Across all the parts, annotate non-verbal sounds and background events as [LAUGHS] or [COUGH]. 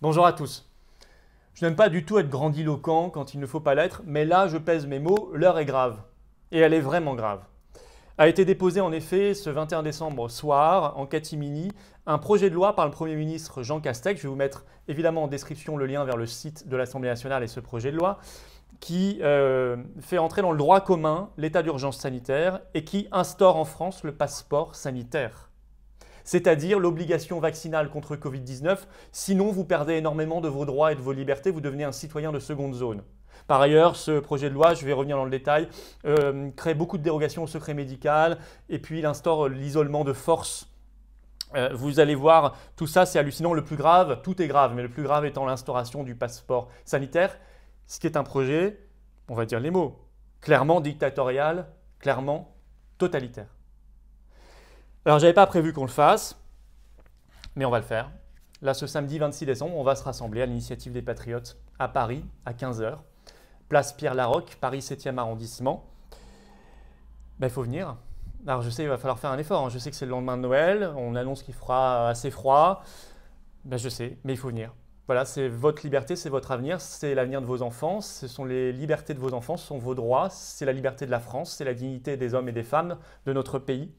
Bonjour à tous. Je n'aime pas du tout être grandiloquent quand il ne faut pas l'être, mais là je pèse mes mots, l'heure est grave. Et elle est vraiment grave. A été déposé en effet ce 21 décembre soir, en catimini, un projet de loi par le Premier ministre Jean Castex. Je vais vous mettre évidemment en description le lien vers le site de l'Assemblée nationale et ce projet de loi, qui euh, fait entrer dans le droit commun l'état d'urgence sanitaire et qui instaure en France le passeport sanitaire c'est-à-dire l'obligation vaccinale contre Covid-19, sinon vous perdez énormément de vos droits et de vos libertés, vous devenez un citoyen de seconde zone. Par ailleurs, ce projet de loi, je vais revenir dans le détail, euh, crée beaucoup de dérogations au secret médical et puis il instaure l'isolement de force euh, vous allez voir, tout ça c'est hallucinant. Le plus grave, tout est grave, mais le plus grave étant l'instauration du passeport sanitaire, ce qui est un projet, on va dire les mots, clairement dictatorial, clairement totalitaire. Alors, j'avais pas prévu qu'on le fasse, mais on va le faire. Là, ce samedi 26 décembre, on va se rassembler à l'initiative des Patriotes à Paris à 15h, place Pierre Larocque, Paris 7e arrondissement. Ben, il faut venir. Alors, je sais, il va falloir faire un effort. Hein. Je sais que c'est le lendemain de Noël, on annonce qu'il fera assez froid. Ben, je sais, mais il faut venir. Voilà, c'est votre liberté, c'est votre avenir, c'est l'avenir de vos enfants, ce sont les libertés de vos enfants, ce sont vos droits, c'est la liberté de la France, c'est la dignité des hommes et des femmes de notre pays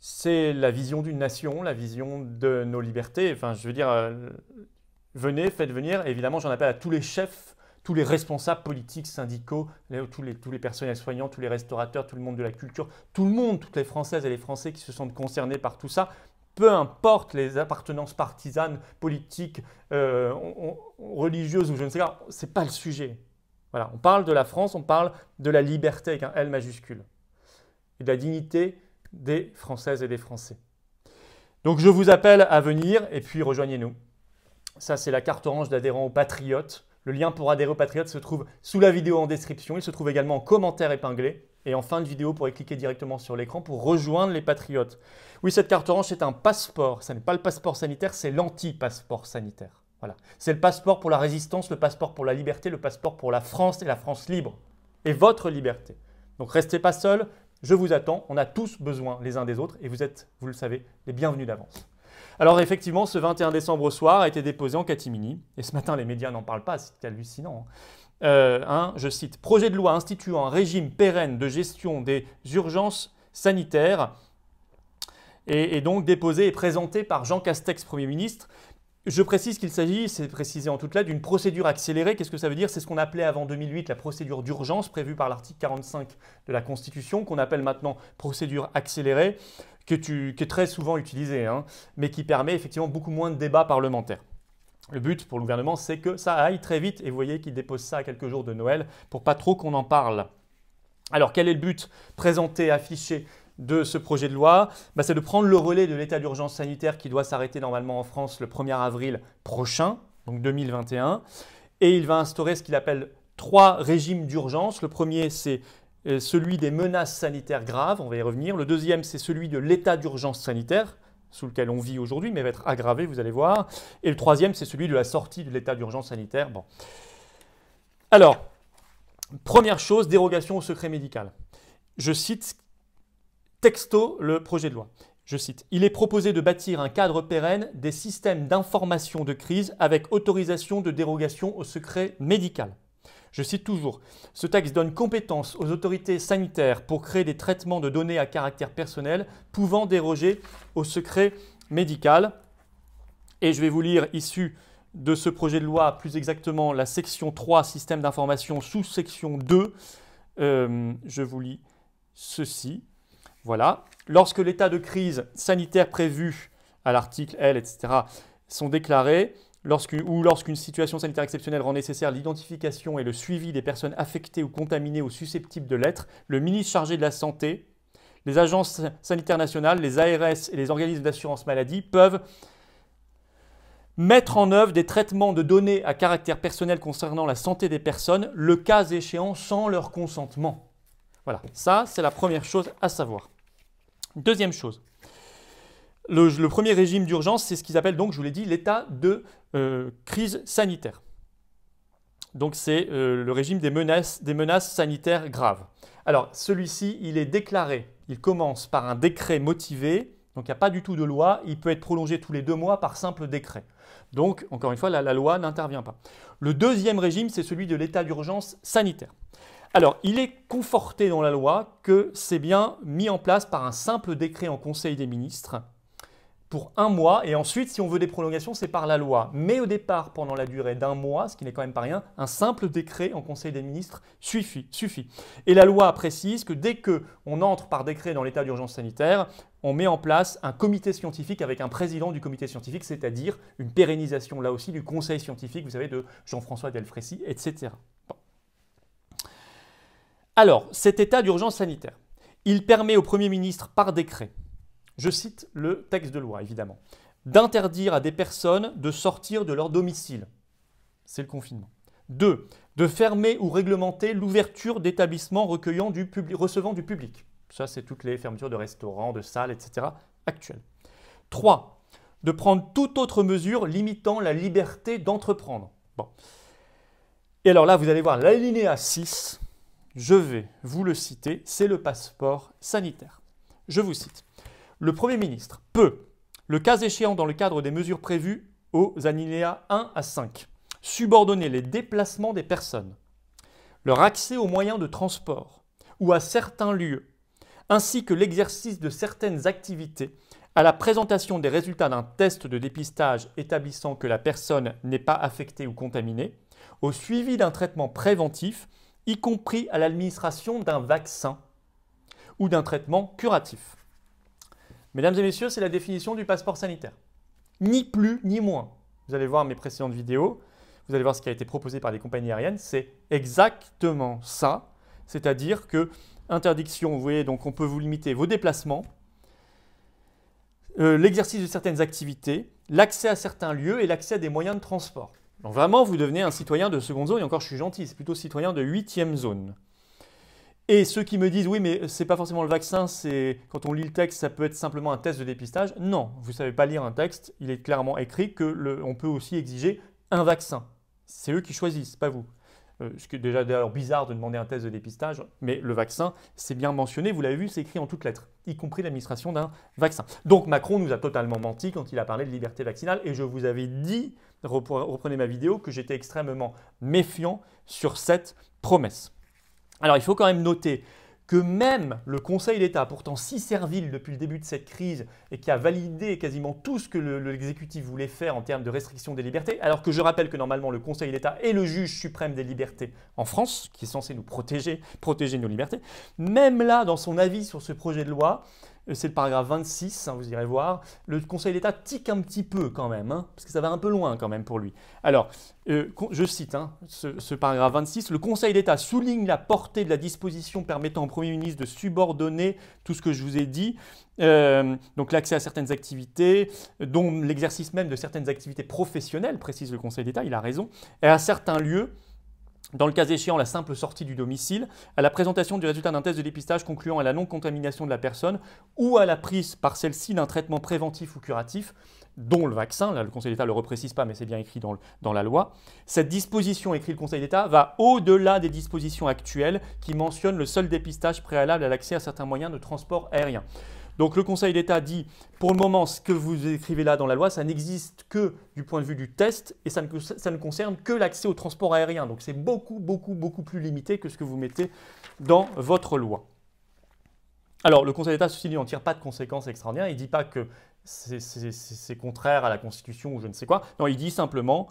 c'est la vision d'une nation, la vision de nos libertés. Enfin, je veux dire, euh, venez, faites venir. évidemment, j'en appelle à tous les chefs, tous les responsables politiques, syndicaux, tous les, personnels soignants, tous les restaurateurs, tout le monde de la culture, tout le monde, toutes les Françaises et les Français qui se sentent concernés par tout ça. Peu importe les appartenances partisanes, politiques, euh, religieuses ou je ne sais quoi, c'est pas le sujet. Voilà, on parle de la France, on parle de la liberté avec un L majuscule et de la dignité des Françaises et des Français. Donc je vous appelle à venir et puis rejoignez-nous. Ça, c'est la carte orange d'adhérent aux Patriotes. Le lien pour adhérer aux Patriotes se trouve sous la vidéo en description. Il se trouve également en commentaire épinglé. Et en fin de vidéo, vous pourrez cliquer directement sur l'écran pour rejoindre les Patriotes. Oui, cette carte orange, c'est un passeport. Ce n'est pas le passeport sanitaire, c'est l'anti-passeport sanitaire. Voilà. C'est le passeport pour la résistance, le passeport pour la liberté, le passeport pour la France et la France libre. Et votre liberté. Donc restez pas seul, je vous attends, on a tous besoin les uns des autres et vous êtes, vous le savez, les bienvenus d'avance. Alors effectivement, ce 21 décembre au soir a été déposé en catimini, et ce matin les médias n'en parlent pas, c'est hallucinant. Hein. Euh, je cite, projet de loi instituant un régime pérenne de gestion des urgences sanitaires, et donc déposé et présenté par Jean Castex, Premier ministre, je précise qu'il s'agit, c'est précisé en toute lettre, d'une procédure accélérée. Qu'est-ce que ça veut dire C'est ce qu'on appelait avant 2008 la procédure d'urgence prévue par l'article 45 de la Constitution, qu'on appelle maintenant procédure accélérée, que tu, qui est très souvent utilisée, hein, mais qui permet effectivement beaucoup moins de débats parlementaires. Le but pour le gouvernement, c'est que ça aille très vite. Et vous voyez qu'il dépose ça à quelques jours de Noël pour pas trop qu'on en parle. Alors, quel est le but présenté, affiché de ce projet de loi, bah, c'est de prendre le relais de l'état d'urgence sanitaire qui doit s'arrêter normalement en France le 1er avril prochain, donc 2021. Et il va instaurer ce qu'il appelle trois régimes d'urgence. Le premier, c'est euh, celui des menaces sanitaires graves, on va y revenir. Le deuxième, c'est celui de l'état d'urgence sanitaire, sous lequel on vit aujourd'hui, mais va être aggravé, vous allez voir. Et le troisième, c'est celui de la sortie de l'état d'urgence sanitaire. Bon. Alors, première chose, dérogation au secret médical. Je cite texto le projet de loi. Je cite, Il est proposé de bâtir un cadre pérenne des systèmes d'information de crise avec autorisation de dérogation au secret médical. Je cite toujours, Ce texte donne compétence aux autorités sanitaires pour créer des traitements de données à caractère personnel pouvant déroger au secret médical. Et je vais vous lire issu de ce projet de loi, plus exactement la section 3, système d'information, sous section 2. Euh, je vous lis ceci. Voilà. Lorsque l'état de crise sanitaire prévu à l'article L, etc., sont déclarés, ou lorsqu'une situation sanitaire exceptionnelle rend nécessaire l'identification et le suivi des personnes affectées ou contaminées ou susceptibles de l'être, le ministre chargé de la Santé, les agences sanitaires nationales, les ARS et les organismes d'assurance maladie peuvent mettre en œuvre des traitements de données à caractère personnel concernant la santé des personnes, le cas échéant sans leur consentement. Voilà, ça c'est la première chose à savoir. Deuxième chose, le, premier régime d'urgence, c'est ce qu'ils appellent donc, je vous l'ai dit, l'état de euh, crise sanitaire. Donc c'est euh, le régime des menaces, des menaces sanitaires graves. Alors celui-ci, il est déclaré, il commence par un décret motivé, donc il n'y a pas du tout de loi, il peut être prolongé tous les deux mois par simple décret. Donc encore une fois, la loi n'intervient pas. Le deuxième régime, c'est celui de l'état d'urgence sanitaire. Alors, il est conforté dans la loi que c'est bien mis en place par un simple décret en Conseil des ministres pour un mois, et ensuite, si on veut des prolongations, c'est par la loi. Mais au départ, pendant la durée d'un mois, ce qui n'est quand même pas rien, un simple décret en Conseil des ministres suffit. Et la loi précise que dès qu'on entre par décret dans l'état d'urgence sanitaire, on met en place un comité scientifique avec un président du comité scientifique, c'est-à-dire une pérennisation là aussi du Conseil scientifique, vous savez, de Jean-François Delfrécy, etc. Alors, cet état d'urgence sanitaire, il permet au Premier ministre par décret, je cite le texte de loi évidemment, d'interdire à des personnes de sortir de leur domicile. C'est le confinement. 2. De fermer ou réglementer l'ouverture d'établissements du public, recevant du public. Ça, c'est toutes les fermetures de restaurants, de salles, etc. actuelles. 3. De prendre toute autre mesure limitant la liberté d'entreprendre. Bon. Et alors là, vous allez voir l'alinéa 6 je vais vous le citer, c'est le passeport sanitaire. Je vous cite. Le Premier ministre peut, le cas échéant dans le cadre des mesures prévues aux alinéas 1 à 5, subordonner les déplacements des personnes, leur accès aux moyens de transport ou à certains lieux, ainsi que l'exercice de certaines activités à la présentation des résultats d'un test de dépistage établissant que la personne n'est pas affectée ou contaminée, au suivi d'un traitement préventif y compris à l'administration d'un vaccin ou d'un traitement curatif. Mesdames et messieurs, c'est la définition du passeport sanitaire. Ni plus ni moins. Vous allez voir mes précédentes vidéos, vous allez voir ce qui a été proposé par les compagnies aériennes, c'est exactement ça, c'est-à-dire que interdiction, vous voyez, donc on peut vous limiter vos déplacements, euh, l'exercice de certaines activités, l'accès à certains lieux et l'accès à des moyens de transport vraiment, vous devenez un citoyen de seconde zone, et encore je suis gentil, c'est plutôt citoyen de huitième zone. Et ceux qui me disent, oui, mais c'est pas forcément le vaccin, c'est quand on lit le texte, ça peut être simplement un test de dépistage. Non, vous ne savez pas lire un texte, il est clairement écrit que peut aussi exiger un vaccin. C'est eux qui choisissent, pas vous. Euh, ce qui est déjà d'ailleurs bizarre de demander un test de dépistage, mais le vaccin, c'est bien mentionné, vous l'avez vu, c'est écrit en toutes lettres, y compris l'administration d'un vaccin. Donc Macron nous a totalement menti quand il a parlé de liberté vaccinale, et je vous avais dit, reprenez ma vidéo, que j'étais extrêmement méfiant sur cette promesse. Alors il faut quand même noter que même le Conseil d'État, pourtant si servile depuis le début de cette crise et qui a validé quasiment tout ce que l'exécutif voulait faire en termes de restriction des libertés, alors que je rappelle que normalement le Conseil d'État est le juge suprême des libertés en France, qui est censé nous protéger, protéger nos libertés, même là, dans son avis sur ce projet de loi, euh, c'est le paragraphe 26, hein, vous irez voir. Le Conseil d'État tique un petit peu quand même, hein, parce que ça va un peu loin quand même pour lui. Alors, euh, je cite hein, ce, paragraphe 26, le Conseil d'État souligne la portée de la disposition permettant au Premier ministre de subordonner tout ce que je vous ai dit, euh, donc l'accès à certaines activités, dont l'exercice même de certaines activités professionnelles, précise le Conseil d'État, il a raison, et à certains lieux dans le cas échéant, la simple sortie du domicile, à la présentation du résultat d'un test de dépistage concluant à la non-contamination de la personne ou à la prise par celle-ci d'un traitement préventif ou curatif, dont le vaccin, là le Conseil d'État ne le reprécise pas, mais c'est bien écrit dans, dans, la loi. Cette disposition, écrit le Conseil d'État, va au-delà des dispositions actuelles qui mentionnent le seul dépistage préalable à l'accès à certains moyens de transport aérien. Donc le Conseil d'État dit, pour le moment, ce que vous écrivez là dans la loi, ça n'existe que du point de vue du test et ça ne, ça ne concerne que l'accès au transport aérien. Donc c'est beaucoup, beaucoup, beaucoup plus limité que ce que vous mettez dans votre loi. Alors le Conseil d'État, ceci dit, n'en tire pas de conséquences extraordinaires. Il ne dit pas que c'est contraire à la Constitution ou je ne sais quoi. Non, il dit simplement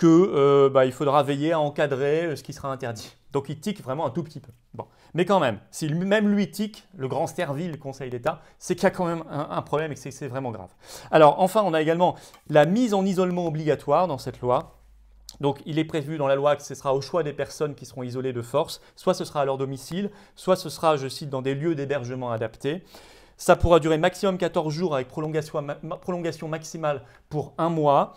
qu'il euh, bah, faudra veiller à encadrer euh, ce qui sera interdit. Donc il tique vraiment un tout petit peu. Bon. Mais quand même, si même lui tique, le grand servile Conseil d'État, c'est qu'il y a quand même un, problème et que c'est vraiment grave. Alors enfin, on a également la mise en isolement obligatoire dans cette loi. Donc il est prévu dans la loi que ce sera au choix des personnes qui seront isolées de force, soit ce sera à leur domicile, soit ce sera, je cite, dans des lieux d'hébergement adaptés. Ça pourra durer maximum 14 jours avec prolongation, prolongation maximale pour un mois.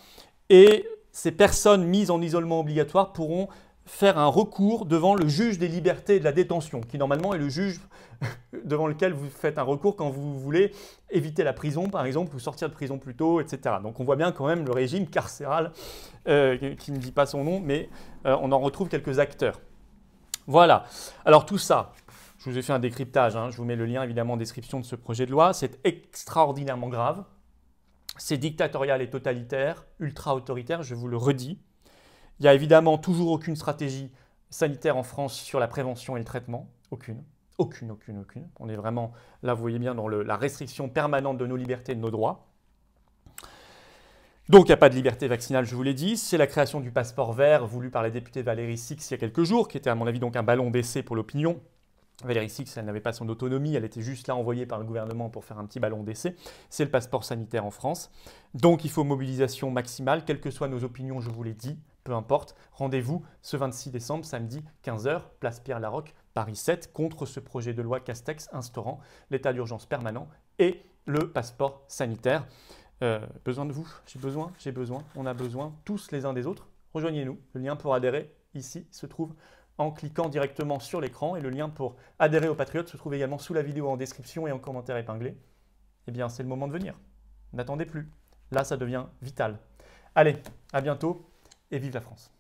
Et ces personnes mises en isolement obligatoire pourront faire un recours devant le juge des libertés et de la détention, qui normalement est le juge [LAUGHS] devant lequel vous faites un recours quand vous voulez éviter la prison, par exemple, ou sortir de prison plus tôt, etc. Donc on voit bien quand même le régime carcéral, euh, qui ne dit pas son nom, mais euh, on en retrouve quelques acteurs. Voilà. Alors tout ça, je vous ai fait un décryptage, hein. je vous mets le lien évidemment en description de ce projet de loi, c'est extraordinairement grave, c'est dictatorial et totalitaire, ultra-autoritaire, je vous le redis. Il n'y a évidemment toujours aucune stratégie sanitaire en France sur la prévention et le traitement. Aucune. Aucune, aucune, aucune. On est vraiment, là vous voyez bien, dans la restriction permanente de nos libertés et de nos droits. Donc il n'y a pas de liberté vaccinale, je vous l'ai dit. C'est la création du passeport vert voulu par la députée Valérie Six il y a quelques jours, qui était à mon avis donc un ballon baissé pour l'opinion. Valérie Six, elle n'avait pas son autonomie, elle était juste là envoyée par le gouvernement pour faire un petit ballon d'essai. C'est le passeport sanitaire en France. Donc il faut mobilisation maximale, quelles que soient nos opinions, je vous l'ai dit, peu importe. Rendez-vous ce 26 décembre, samedi 15h, place Pierre Larocque, Paris 7, contre ce projet de loi Castex instaurant l'état d'urgence permanent et le passeport sanitaire. Euh, besoin de vous, j'ai besoin, j'ai besoin, on a besoin tous les uns des autres. Rejoignez-nous, le lien pour adhérer ici se trouve en cliquant directement sur l'écran et le lien pour adhérer au Patriotes se trouve également sous la vidéo en description et en commentaire épinglé. Eh bien, c'est le moment de venir. N'attendez plus. Là, ça devient vital. Allez, à bientôt et vive la France.